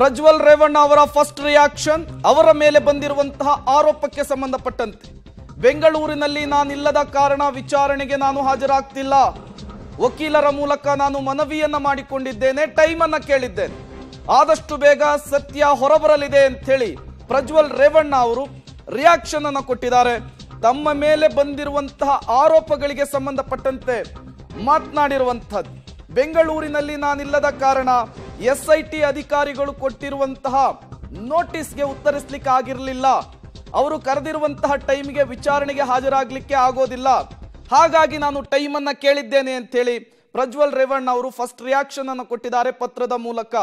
ಪ್ರಜ್ವಲ್ ರೇವಣ್ಣ ಅವರ first reaction ಅವರ ಮೇಲೆ ಬಂದಿರುವಂತಹ ಆರೋಪಕ್ಕೆ ಸಂಬಂಧಪಟ್ಟಂತೆ ಬೆಂಗಳೂರಿನಲ್ಲಿ ನಾನಿಲ್ಲದ ಕಾರಣ ವಿಚಾರಣೆಗೆ ನಾನು ಹಾಜರಾಗ್ತಿಲ್ಲ ವಕೀಲರ ಮೂಲಕ ನಾನು ಮನವಿಯನ್ನ ಮಾಡಿಕೊಂಡಿದ್ದೇನೆ ಟೈಮ್ ಅನ್ನ ಕೇಳಿದ್ದೇನೆ ಆದಷ್ಟು ಬೇಗ ಸತ್ಯ ಹೊರಬರಲಿದೆ ಅಂತ ಹೇಳಿ ಪ್ರಜ್ವಲ್ ರೇವಣ್ಣ ಅವರು ರಿಯಾಕ್ಷನ್ ಅನ್ನು ಕೊಟ್ಟಿದ್ದಾರೆ ತಮ್ಮ ಮೇಲೆ ಬಂದಿರುವಂತಹ ಆರೋಪಗಳಿಗೆ ಸಂಬಂಧಪಟ್ಟಂತೆ ಮಾತನಾಡಿರುವಂಥದ್ದು ಬೆಂಗಳೂರಿನಲ್ಲಿ ನಾನಿಲ್ಲದ ಕಾರಣ ಎಸ್ಐಟಿ ಅಧಿಕಾರಿಗಳು ಕೊಟ್ಟಿರುವಂತಹ ನೋಟಿಸ್ಗೆ ಉತ್ತರಿಸಲಿಕ್ಕೆ ಆಗಿರಲಿಲ್ಲ ಅವರು ಕರೆದಿರುವಂತಹ ಟೈಮ್ಗೆ ವಿಚಾರಣೆಗೆ ಹಾಜರಾಗಲಿಕ್ಕೆ ಆಗೋದಿಲ್ಲ ಹಾಗಾಗಿ ನಾನು ಟೈಮನ್ನು ಕೇಳಿದ್ದೇನೆ ಅಂತೇಳಿ ಪ್ರಜ್ವಲ್ ರೇವಣ್ಣ ಅವರು ಫಸ್ಟ್ ರಿಯಾಕ್ಷನ್ ಅನ್ನು ಕೊಟ್ಟಿದ್ದಾರೆ ಪತ್ರದ ಮೂಲಕ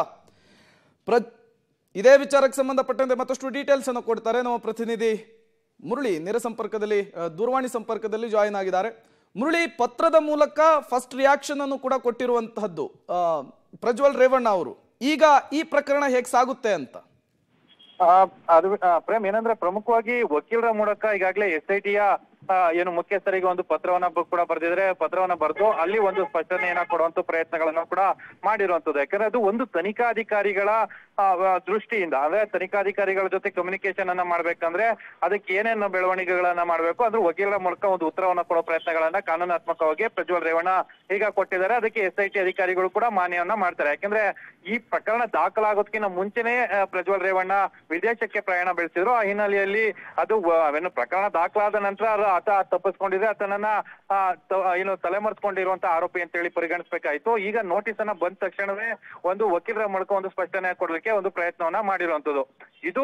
ಪ್ರ ಇದೇ ವಿಚಾರಕ್ಕೆ ಸಂಬಂಧಪಟ್ಟಂತೆ ಮತ್ತಷ್ಟು ಡೀಟೇಲ್ಸ್ ಅನ್ನು ಕೊಡ್ತಾರೆ ನಮ್ಮ ಪ್ರತಿನಿಧಿ ಮುರಳಿ ನೇರ ಸಂಪರ್ಕದಲ್ಲಿ ದೂರವಾಣಿ ಸಂಪರ್ಕದಲ್ಲಿ ಜಾಯಿನ್ ಆಗಿದ್ದಾರೆ ಮುರಳಿ ಪತ್ರದ ಮೂಲಕ ಫಸ್ಟ್ ರಿಯಾಕ್ಷನ್ ಅನ್ನು ಕೂಡ ಕೊಟ್ಟಿರುವಂತಹದ್ದು ಪ್ರಜ್ವಲ್ ರೇವಣ್ಣ ಅವರು ಈಗ ಈ ಪ್ರಕರಣ ಹೇಗೆ ಸಾಗುತ್ತೆ ಅಂತ ಅದು ಪ್ರೇಮ್ ಏನಂದ್ರೆ ಪ್ರಮುಖವಾಗಿ ವಕೀಲರ ಮೂಲಕ ಈಗಾಗಲೇ ಎಸ್ ಐ ಟಿಯ ಏನು ಮುಖ್ಯಸ್ಥರಿಗೆ ಒಂದು ಪತ್ರವನ್ನ ಕೂಡ ಬರೆದಿದ್ರೆ ಪತ್ರವನ್ನ ಬರೆದು ಅಲ್ಲಿ ಒಂದು ಸ್ಪಷ್ಟನೆಯನ್ನ ಕೊಡುವಂತ ಪ್ರಯತ್ನಗಳನ್ನ ಕೂಡ ಮಾಡಿರುವಂತದ್ದು ಯಾಕಂದ್ರೆ ಅದು ಒಂದು ತನಿಖಾಧಿಕಾರಿಗಳ ದೃಷ್ಟಿಯಿಂದ ಅಂದ್ರೆ ತನಿಖಾಧಿಕಾರಿಗಳ ಜೊತೆ ಕಮ್ಯುನಿಕೇಶನ್ ಅನ್ನ ಮಾಡ್ಬೇಕಂದ್ರೆ ಅದಕ್ಕೆ ಏನೇನು ಬೆಳವಣಿಗೆಗಳನ್ನ ಮಾಡ್ಬೇಕು ಅಂದ್ರೆ ವಕೀಲರ ಮೂಲಕ ಒಂದು ಉತ್ತರವನ್ನ ಕೊಡೋ ಪ್ರಯತ್ನಗಳನ್ನ ಕಾನೂನಾತ್ಮಕವಾಗಿ ಪ್ರಜ್ವಲ್ ರೇವಣ್ಣ ಈಗ ಕೊಟ್ಟಿದ್ದಾರೆ ಅದಕ್ಕೆ ಎಸ್ ಐ ಟಿ ಅಧಿಕಾರಿಗಳು ಕೂಡ ಮಾನ್ಯವನ್ನ ಮಾಡ್ತಾರೆ ಯಾಕಂದ್ರೆ ಈ ಪ್ರಕರಣ ದಾಖಲಾಗೋದಕ್ಕಿಂತ ಮುಂಚೆನೆ ಪ್ರಜ್ವಲ್ ರೇವಣ್ಣ ವಿದೇಶಕ್ಕೆ ಪ್ರಯಾಣ ಬೆಳೆಸಿದ್ರು ಆ ಹಿನ್ನೆಲೆಯಲ್ಲಿ ಅದು ಏನು ಪ್ರಕರಣ ದಾಖಲಾದ ನಂತರ ಆತ ತಪ್ಪಿಸ್ಕೊಂಡಿದ್ರೆ ಆತನನ್ನ ಏನು ತಲೆಮರೆಸ್ಕೊಂಡಿರುವಂತ ಆರೋಪಿ ಹೇಳಿ ಪರಿಗಣಿಸಬೇಕಾಯ್ತು ಈಗ ನೋಟಿಸ್ ಅನ್ನ ಬಂದ ತಕ್ಷಣವೇ ಒಂದು ವಕೀಲರ ಮೂಲಕ ಒಂದು ಸ್ಪಷ್ಟನೆ ಕೊಡ್ಲಿಕ್ಕೆ ಒಂದು ಪ್ರಯತ್ನವನ್ನ ಮಾಡಿರುವಂತದ್ದು ಇದು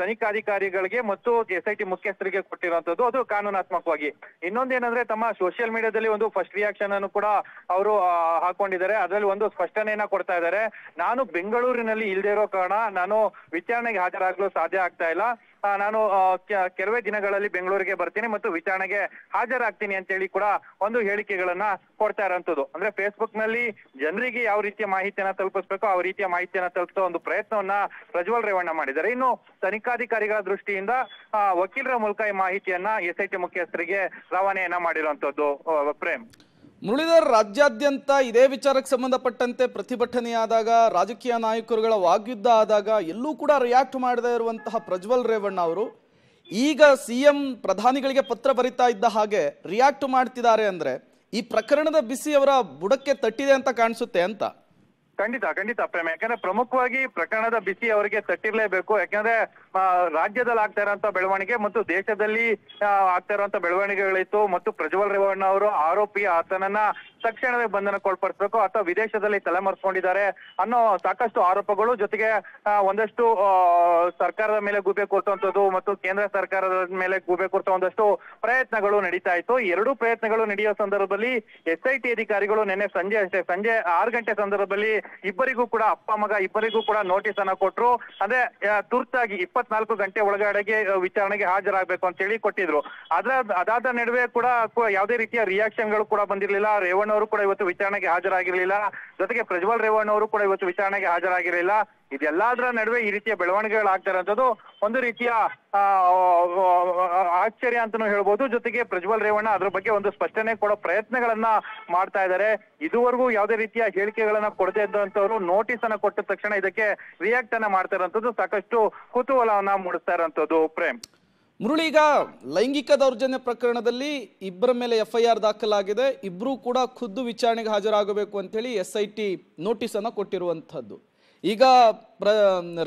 ತನಿಖಾಧಿಕಾರಿಗಳಿಗೆ ಮತ್ತು ಎಸ್ ಐ ಟಿ ಮುಖ್ಯಸ್ಥರಿಗೆ ಕೊಟ್ಟಿರುವಂತದ್ದು ಅದು ಕಾನೂನಾತ್ಮಕವಾಗಿ ಇನ್ನೊಂದೇನಂದ್ರೆ ತಮ್ಮ ಸೋಷಿಯಲ್ ಮೀಡಿಯಾದಲ್ಲಿ ಒಂದು ಫಸ್ಟ್ ರಿಯಾಕ್ಷನ್ ಅನ್ನು ಕೂಡ ಅವರು ಹಾಕೊಂಡಿದ್ದಾರೆ ಅದರಲ್ಲಿ ಒಂದು ಸ್ಪಷ್ಟನೆಯನ್ನ ಕೊಡ್ತಾ ಇದ್ದಾರೆ ನಾನು ಬೆಂಗಳೂರಿನಲ್ಲಿ ಇಲ್ದೇ ಇರೋ ಕಾರಣ ನಾನು ವಿಚಾರಣೆಗೆ ಹಾಜರಾಗಲು ಸಾಧ್ಯ ಆಗ್ತಾ ಇಲ್ಲ ನಾನು ಕೆಲವೇ ದಿನಗಳಲ್ಲಿ ಬೆಂಗಳೂರಿಗೆ ಬರ್ತೀನಿ ಮತ್ತು ವಿಚಾರಣೆಗೆ ಹಾಜರಾಗ್ತೀನಿ ಅಂತ ಹೇಳಿ ಕೂಡ ಒಂದು ಹೇಳಿಕೆಗಳನ್ನ ಕೊಡ್ತಾ ಇರುವಂತದ್ದು ಅಂದ್ರೆ ಫೇಸ್ಬುಕ್ ನಲ್ಲಿ ಜನರಿಗೆ ಯಾವ ರೀತಿಯ ಮಾಹಿತಿಯನ್ನ ತಲುಪಿಸ್ಬೇಕು ಆ ರೀತಿಯ ಮಾಹಿತಿಯನ್ನ ತಲುಪಿಸೋ ಒಂದು ಪ್ರಯತ್ನವನ್ನ ಪ್ರಜ್ವಲ್ ರೇವಣ್ಣ ಮಾಡಿದ್ದಾರೆ ಇನ್ನು ತನಿಖಾಧಿಕಾರಿಗಳ ದೃಷ್ಟಿಯಿಂದ ವಕೀಲರ ಮೂಲಕ ಈ ಮಾಹಿತಿಯನ್ನ ಎಸ್ಐಟಿ ಮುಖ್ಯಸ್ಥರಿಗೆ ರವಾನೆಯನ್ನ ಮಾಡಿರುವಂತದ್ದು ಪ್ರೇಮ್ ಮುರುಳಿದರ ರಾಜ್ಯಾದ್ಯಂತ ಇದೇ ವಿಚಾರಕ್ಕೆ ಸಂಬಂಧಪಟ್ಟಂತೆ ಪ್ರತಿಭಟನೆಯಾದಾಗ ರಾಜಕೀಯ ನಾಯಕರುಗಳ ವಾಗ್ಯುದ್ಧ ಆದಾಗ ಎಲ್ಲೂ ಕೂಡ ರಿಯಾಕ್ಟ್ ಮಾಡದೇ ಇರುವಂತಹ ಪ್ರಜ್ವಲ್ ರೇವಣ್ಣ ಅವರು ಈಗ ಸಿ ಎಂ ಪ್ರಧಾನಿಗಳಿಗೆ ಪತ್ರ ಬರಿತಾ ಇದ್ದ ಹಾಗೆ ರಿಯಾಕ್ಟ್ ಮಾಡ್ತಿದ್ದಾರೆ ಅಂದರೆ ಈ ಪ್ರಕರಣದ ಬಿಸಿ ಅವರ ಬುಡಕ್ಕೆ ತಟ್ಟಿದೆ ಅಂತ ಕಾಣಿಸುತ್ತೆ ಅಂತ ಖಂಡಿತ ಖಂಡಿತ ಪ್ರೇಮ ಯಾಕಂದ್ರೆ ಪ್ರಮುಖವಾಗಿ ಪ್ರಕರಣದ ಬಿಸಿ ಅವರಿಗೆ ತಟ್ಟಿರ್ಲೇಬೇಕು ಯಾಕಂದ್ರೆ ರಾಜ್ಯದಲ್ಲಿ ಆಗ್ತಾ ಇರುವಂತ ಬೆಳವಣಿಗೆ ಮತ್ತು ದೇಶದಲ್ಲಿ ಆಗ್ತಾ ಇರುವಂತ ಬೆಳವಣಿಗೆಗಳಿತ್ತು ಮತ್ತು ಪ್ರಜ್ವಲ್ ರೇವಣ್ಣ ಅವರು ಆರೋಪಿ ಆತನನ್ನ ತಕ್ಷಣವೇ ಒಳಪಡಿಸಬೇಕು ಅಥವಾ ವಿದೇಶದಲ್ಲಿ ತಲೆಮರೆಸ್ಕೊಂಡಿದ್ದಾರೆ ಅನ್ನೋ ಸಾಕಷ್ಟು ಆರೋಪಗಳು ಜೊತೆಗೆ ಒಂದಷ್ಟು ಸರ್ಕಾರದ ಮೇಲೆ ಗೂಬೆ ಕೂರ್ತಂಥದ್ದು ಮತ್ತು ಕೇಂದ್ರ ಸರ್ಕಾರದ ಮೇಲೆ ಗೂಬೆ ಕೂರ್ತ ಒಂದಷ್ಟು ಪ್ರಯತ್ನಗಳು ನಡೀತಾ ಇತ್ತು ಎರಡೂ ಪ್ರಯತ್ನಗಳು ನಡೆಯುವ ಸಂದರ್ಭದಲ್ಲಿ ಎಸ್ ಐ ಟಿ ಅಧಿಕಾರಿಗಳು ನಿನ್ನೆ ಸಂಜೆ ಅಷ್ಟೇ ಸಂಜೆ ಆರು ಗಂಟೆ ಸಂದರ್ಭದಲ್ಲಿ ಇಬ್ಬರಿಗೂ ಕೂಡ ಅಪ್ಪ ಮಗ ಇಬ್ಬರಿಗೂ ಕೂಡ ನೋಟಿಸ್ ಅನ್ನ ಕೊಟ್ಟರು ಅಂದ್ರೆ ತುರ್ತಾಗಿ ಇಪ್ಪತ್ನಾಲ್ಕು ಗಂಟೆ ಒಳಗಡೆಗೆ ವಿಚಾರಣೆಗೆ ಹಾಜರಾಗಬೇಕು ಅಂತ ಹೇಳಿ ಕೊಟ್ಟಿದ್ರು ಅದ್ರ ಅದಾದ ನಡುವೆ ಕೂಡ ಯಾವುದೇ ರೀತಿಯ ರಿಯಾಕ್ಷನ್ಗಳು ಕೂಡ ಬಂದಿರಲಿಲ್ಲ ರೇವಣ್ಣ ಅವರು ಕೂಡ ಇವತ್ತು ವಿಚಾರಣೆಗೆ ಹಾಜರಾಗಿರಲಿಲ್ಲ ಜೊತೆಗೆ ಪ್ರಜ್ವಲ್ ರೇವಣ್ಣ ಅವರು ಕೂಡ ಇವತ್ತು ವಿಚಾರಣೆಗೆ ಹಾಜರಾಗಿರಲಿಲ್ಲ ಇದೆಲ್ಲದರ ನಡುವೆ ಈ ರೀತಿಯ ಬೆಳವಣಿಗೆಗಳಾಗ್ತಿರೋಂಥದ್ದು ಒಂದು ರೀತಿಯ ಆಶ್ಚರ್ಯ ಅಂತಾನೂ ಹೇಳ್ಬೋದು ಜೊತೆಗೆ ಪ್ರಜ್ವಲ್ ರೇವಣ್ಣ ಅದ್ರ ಬಗ್ಗೆ ಒಂದು ಸ್ಪಷ್ಟನೆ ಕೊಡೋ ಪ್ರಯತ್ನಗಳನ್ನ ಮಾಡ್ತಾ ಇದ್ದಾರೆ ಇದುವರೆಗೂ ಯಾವುದೇ ರೀತಿಯ ಹೇಳಿಕೆಗಳನ್ನ ಕೊಡದೆ ಇದ್ದಂಥವ್ರು ನೋಟಿಸ್ ಅನ್ನ ಕೊಟ್ಟ ತಕ್ಷಣ ಇದಕ್ಕೆ ರಿಯಾಕ್ಟ್ ಅನ್ನ ಮಾಡ್ತಾ ಇರೋಂಥದ್ದು ಸಾಕಷ್ಟು ಕುತೂಹಲವನ್ನ ಮೂಡಿಸ್ತಾ ಇರೋಂಥದ್ದು ಪ್ರೇಮ್ ಮುರುಳೀಗ ಲೈಂಗಿಕ ದೌರ್ಜನ್ಯ ಪ್ರಕರಣದಲ್ಲಿ ಇಬ್ಬರ ಮೇಲೆ ಎಫ್ ಐ ಆರ್ ದಾಖಲಾಗಿದೆ ಇಬ್ಬರೂ ಕೂಡ ಖುದ್ದು ವಿಚಾರಣೆಗೆ ಹಾಜರಾಗಬೇಕು ಅಂತೇಳಿ ಎಸ್ ಐ ಟಿ ನೋಟಿಸನ್ನು ಕೊಟ್ಟಿರುವಂಥದ್ದು ಈಗ ಪ್ರ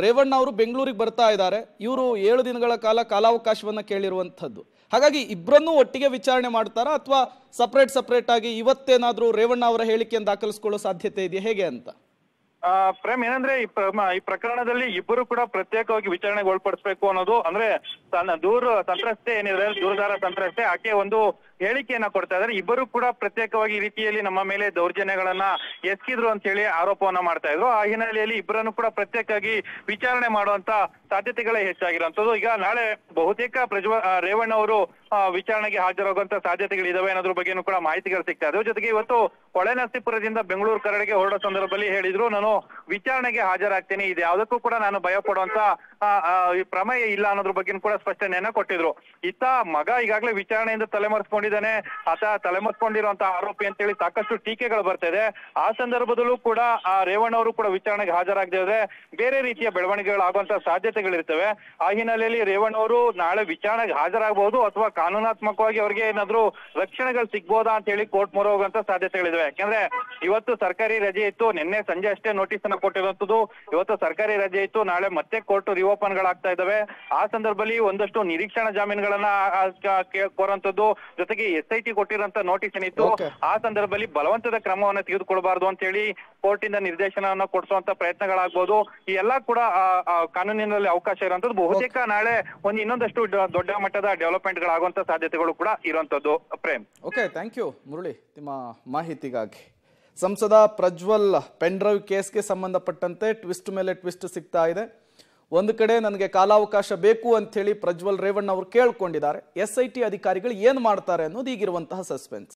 ರೇವಣ್ಣ ಅವರು ಬೆಂಗಳೂರಿಗೆ ಬರ್ತಾ ಇದ್ದಾರೆ ಇವರು ಏಳು ದಿನಗಳ ಕಾಲ ಕಾಲಾವಕಾಶವನ್ನು ಕೇಳಿರುವಂಥದ್ದು ಹಾಗಾಗಿ ಇಬ್ಬರನ್ನೂ ಒಟ್ಟಿಗೆ ವಿಚಾರಣೆ ಮಾಡ್ತಾರಾ ಅಥವಾ ಸಪ್ರೇಟ್ ಸಪ್ರೇಟ್ ಆಗಿ ಇವತ್ತೇನಾದರೂ ರೇವಣ್ಣ ಅವರ ಹೇಳಿಕೆಯನ್ನು ದಾಖಲಿಸ್ಕೊಳ್ಳೋ ಸಾಧ್ಯತೆ ಇದೆಯಾ ಹೇಗೆ ಅಂತ ಪ್ರೇಮ್ ಏನಂದ್ರೆ ಈ ಈ ಪ್ರಕರಣದಲ್ಲಿ ಇಬ್ಬರು ಕೂಡ ಪ್ರತ್ಯೇಕವಾಗಿ ವಿಚಾರಣೆಗೆ ಒಳಪಡಿಸಬೇಕು ಅನ್ನೋದು ಅಂದ್ರೆ ತನ್ನ ದೂರು ಸಂತ್ರಸ್ತೆ ಏನಿದೆ ದೂರದಾರ ಸಂತ್ರಸ್ತೆ ಆಕೆ ಒಂದು ಹೇಳಿಕೆಯನ್ನ ಕೊಡ್ತಾ ಇದ್ದಾರೆ ಇಬ್ಬರು ಕೂಡ ಪ್ರತ್ಯೇಕವಾಗಿ ಈ ರೀತಿಯಲ್ಲಿ ನಮ್ಮ ಮೇಲೆ ದೌರ್ಜನ್ಯಗಳನ್ನ ಎಸ್ಕಿದ್ರು ಅಂತ ಹೇಳಿ ಆರೋಪವನ್ನ ಮಾಡ್ತಾ ಇದ್ರು ಆ ಹಿನ್ನೆಲೆಯಲ್ಲಿ ಇಬ್ಬರನ್ನು ಕೂಡ ಪ್ರತ್ಯೇಕವಾಗಿ ವಿಚಾರಣೆ ಮಾಡುವಂತ ಸಾಧ್ಯತೆಗಳೇ ಹೆಚ್ಚಾಗಿರುವಂತದ್ದು ಈಗ ನಾಳೆ ಬಹುತೇಕ ಪ್ರಜ್ವ ರೇವಣ್ಣ ಅವರು ವಿಚಾರಣೆಗೆ ಹಾಜರಾಗುವಂತ ಸಾಧ್ಯತೆಗಳಿದಾವೆ ಅನ್ನೋದ್ರ ಬಗ್ಗೆನೂ ಕೂಡ ಮಾಹಿತಿಗಳು ಸಿಗ್ತಾ ಇದ್ರು ಜೊತೆಗೆ ಇವತ್ತು ಹೊಳೆನರಸೀಪುರದಿಂದ ಬೆಂಗಳೂರು ಕರಡಿಗೆ ಹೊರಡೋ ಸಂದರ್ಭದಲ್ಲಿ ಹೇಳಿದ್ರು ನಾನು ವಿಚಾರಣೆಗೆ ಹಾಜರಾಗ್ತೇನೆ ಇದು ಯಾವ್ದಕ್ಕೂ ಕೂಡ ನಾನು ಭಯ ಪಡುವಂತ ಪ್ರಮೇಯ ಇಲ್ಲ ಅನ್ನೋದ್ರ ಬಗ್ಗೆ ಕೂಡ ಸ್ಪಷ್ಟನೆಯನ್ನ ಕೊಟ್ಟಿದ್ರು ಇತ್ತ ಮಗ ಈಗಾಗಲೇ ವಿಚಾರಣೆಯಿಂದ ತಲೆಮರೆಸ್ಕೊಂಡಿದ್ದಾನೆ ಆತ ತಲೆಮರೆಸ್ಕೊಂಡಿರುವಂತ ಆರೋಪಿ ಅಂತ ಹೇಳಿ ಸಾಕಷ್ಟು ಟೀಕೆಗಳು ಬರ್ತಾ ಇದೆ ಆ ಸಂದರ್ಭದಲ್ಲೂ ಕೂಡ ಆ ಅವರು ಕೂಡ ವಿಚಾರಣೆಗೆ ಹಾಜರಾಗದೇ ಬೇರೆ ರೀತಿಯ ಬೆಳವಣಿಗೆಗಳು ಸಾಧ್ಯತೆಗಳು ಸಾಧ್ಯತೆಗಳಿರ್ತವೆ ಆ ಹಿನ್ನೆಲೆಯಲ್ಲಿ ಅವರು ನಾಳೆ ವಿಚಾರಣೆಗೆ ಹಾಜರಾಗಬಹುದು ಅಥವಾ ಕಾನೂನಾತ್ಮಕವಾಗಿ ಅವರಿಗೆ ಏನಾದ್ರೂ ರಕ್ಷಣೆಗಳು ಸಿಗ್ಬೋದಾ ಅಂತ ಹೇಳಿ ಕೋರ್ಟ್ ಮೊರೆ ಹೋಗುವಂತ ಸಾಧ್ಯತೆಗಳಿವೆ ಯಾಕಂದ್ರೆ ಇವತ್ತು ಸರ್ಕಾರಿ ರಜೆ ಇತ್ತು ನಿನ್ನೆ ಸಂಜೆ ಅಷ್ಟೇ ನೋಟಿಸ್ ಅನ್ನ ಕೊಟ್ಟಿರುವಂತದ್ದು ಇವತ್ತು ಸರ್ಕಾರಿ ರಜೆ ಇತ್ತು ನಾಳೆ ಮತ್ತೆ ಕೋರ್ಟ್ ರಿಓಪನ್ ಗಳಾಗ್ತಾ ಇದಾವೆ ಆ ಸಂದರ್ಭದಲ್ಲಿ ಒಂದಷ್ಟು ನಿರೀಕ್ಷಣಾ ಜಾಮೀನುಗಳನ್ನ ಕೋರಂತದ್ದು ಜೊತೆಗೆ ಎಸ್ ಐ ಟಿ ಕೊಟ್ಟಿರುವಂತ ನೋಟಿಸ್ ಏನಿತ್ತು ಆ ಸಂದರ್ಭದಲ್ಲಿ ಬಲವಂತದ ಕ್ರಮವನ್ನ ತೆಗೆದುಕೊಳ್ಬಾರ್ದು ಅಂತ ಹೇಳಿ ಕೋರ್ಟ್ ಇಂದ ನಿರ್ದೇಶನವನ್ನ ಕೊಡಿಸುವಂತ ಪ್ರಯತ್ನಗಳಾಗಬಹುದು ಈ ಎಲ್ಲಾ ಕೂಡ ಕಾನೂನಿನಲ್ಲಿ ಅವಕಾಶ ಇರುವಂತದ್ದು ಬಹುತೇಕ ನಾಳೆ ಒಂದು ಇನ್ನೊಂದಷ್ಟು ದೊಡ್ಡ ಮಟ್ಟದ ಡೆವಲಪ್ಮೆಂಟ್ ಗಳಾಗುವಂತ ಸಾಧ್ಯತೆಗಳು ಕೂಡ ಇರುವಂತದ್ದು Prem okay thank you Murali ನಿಮ್ಮ ಮಾಹಿತಿಗಾಗಿ ಸಂಸದ ಪ್ರಜ್ವಲ್ ಡ್ರೈವ್ ಕೇಸ್ಗೆ ಸಂಬಂಧಪಟ್ಟಂತೆ ಟ್ವಿಸ್ಟ್ ಮೇಲೆ ಟ್ವಿಸ್ಟ್ ಸಿಗ್ತಾ ಇದೆ ಒಂದು ಕಡೆ ನನಗೆ ಕಾಲಾವಕಾಶ ಬೇಕು ಅಂಥೇಳಿ ಪ್ರಜ್ವಲ್ ರೇವಣ್ಣ ಅವರು ಕೇಳ್ಕೊಂಡಿದ್ದಾರೆ ಎಸ್ ಐ ಟಿ ಅಧಿಕಾರಿಗಳು ಏನು ಮಾಡ್ತಾರೆ ಅನ್ನೋದು ಈಗಿರುವಂತಹ ಸಸ್ಪೆನ್ಸ್